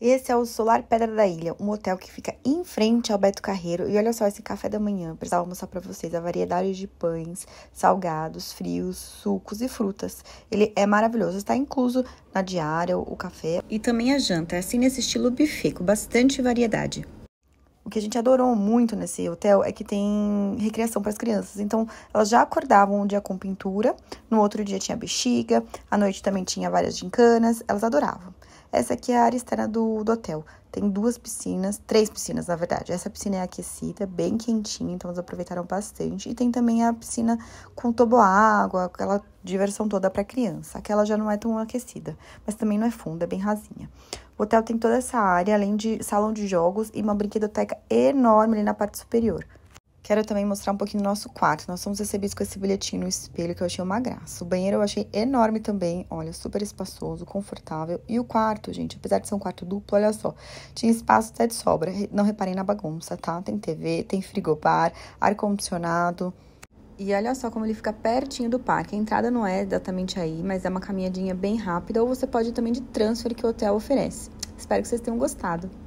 Esse é o Solar Pedra da Ilha, um hotel que fica em frente ao Beto Carreiro. E olha só esse café da manhã, precisava mostrar para vocês a variedade de pães, salgados, frios, sucos e frutas. Ele é maravilhoso, está incluso na diária, o café. E também a janta, é assim nesse estilo buffet, com bastante variedade. O que a gente adorou muito nesse hotel é que tem recreação para as crianças. Então, elas já acordavam um dia com pintura, no outro dia tinha bexiga, à noite também tinha várias gincanas, elas adoravam. Essa aqui é a área externa do, do hotel. Tem duas piscinas, três piscinas, na verdade. Essa piscina é aquecida, é bem quentinha, então eles aproveitaram bastante. E tem também a piscina com toboágua, aquela diversão toda para criança. Aquela já não é tão aquecida, mas também não é funda, é bem rasinha. O hotel tem toda essa área, além de salão de jogos e uma brinquedoteca enorme ali na parte superior. Quero também mostrar um pouquinho do nosso quarto. Nós fomos recebidos com esse bilhetinho no espelho que eu achei uma graça. O banheiro eu achei enorme também, olha, super espaçoso, confortável. E o quarto, gente, apesar de ser um quarto duplo, olha só, tinha espaço até de sobra. Não reparei na bagunça, tá? Tem TV, tem frigobar, ar-condicionado. E olha só como ele fica pertinho do parque. A entrada não é exatamente aí, mas é uma caminhadinha bem rápida, ou você pode ir também de transfer que o hotel oferece. Espero que vocês tenham gostado.